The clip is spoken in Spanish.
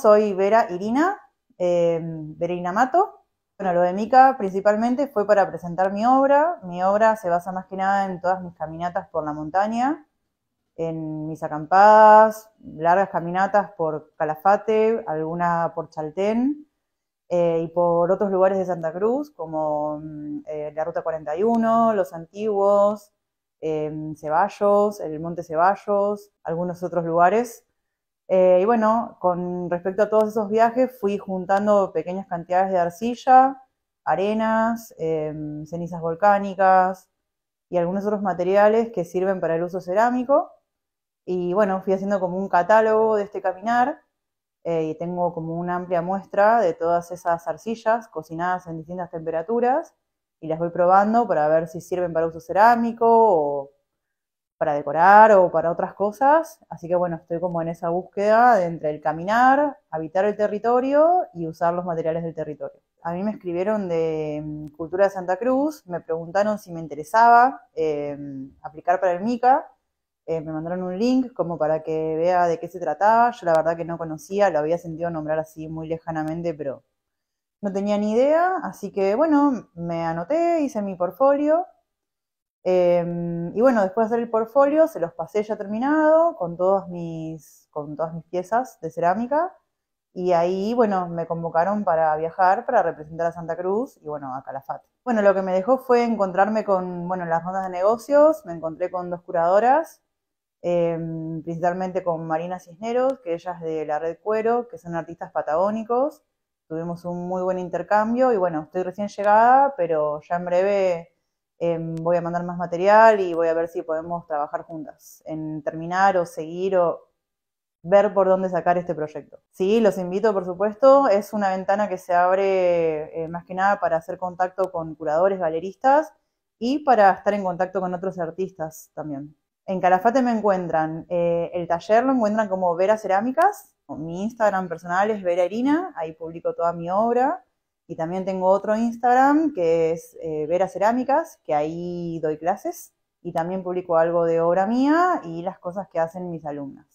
soy Vera Irina, eh, Mato. Bueno, lo de Mica principalmente fue para presentar mi obra. Mi obra se basa más que nada en todas mis caminatas por la montaña, en mis acampadas, largas caminatas por Calafate, alguna por Chaltén eh, y por otros lugares de Santa Cruz, como mm, eh, la Ruta 41, Los Antiguos, em, Ceballos, el Monte Ceballos, algunos otros lugares. Eh, y bueno, con respecto a todos esos viajes, fui juntando pequeñas cantidades de arcilla, arenas, em, cenizas volcánicas y algunos otros materiales que sirven para el uso cerámico. Y bueno, fui haciendo como un catálogo de este caminar eh, y tengo como una amplia muestra de todas esas arcillas cocinadas en distintas temperaturas y las voy probando para ver si sirven para uso cerámico o para decorar o para otras cosas. Así que bueno, estoy como en esa búsqueda de entre el caminar, habitar el territorio y usar los materiales del territorio. A mí me escribieron de mm, Cultura de Santa Cruz, me preguntaron si me interesaba em, aplicar para el MICA. Eh, me mandaron un link como para que vea de qué se trataba. Yo la verdad que no conocía, lo había sentido nombrar así muy lejanamente, pero no tenía ni idea. Así que bueno, me anoté, hice mi portfolio Em, y bueno, después de hacer el portfolio, se los pasé ya terminado con, todas mis, con todas mis piezas de cerámica. Y ahí, bueno, me convocaron para viajar, para representar a Santa Cruz y, bueno, a Calafate. Bueno, lo que me dejó fue encontrarme con, bueno, las rondas de negocios, me encontré con dos curadoras, em, principalmente con Marina Cisneros, que ella es de la Red Cuero, que son artistas patagónicos. Tuvimos un muy buen intercambio y, bueno, estoy recién llegada, pero ya en breve Em, voy a mandar más material y voy a ver si podemos trabajar juntas en terminar o seguir o ver por dónde sacar este proyecto. Sí, los invito, por supuesto, es una ventana que se abre eh, más que nada para hacer contacto con curadores, galeristas y para estar en contacto con otros artistas también. En Calafate me encuentran, eh, el taller lo encuentran como Vera Cerámicas, mi Instagram personal es Vera Irina, ahí publico toda mi obra. Y también tengo otro Instagram que es eh, Vera Cerámicas, que ahí doy clases y también publico algo de obra mía y las cosas que hacen mis alumnas.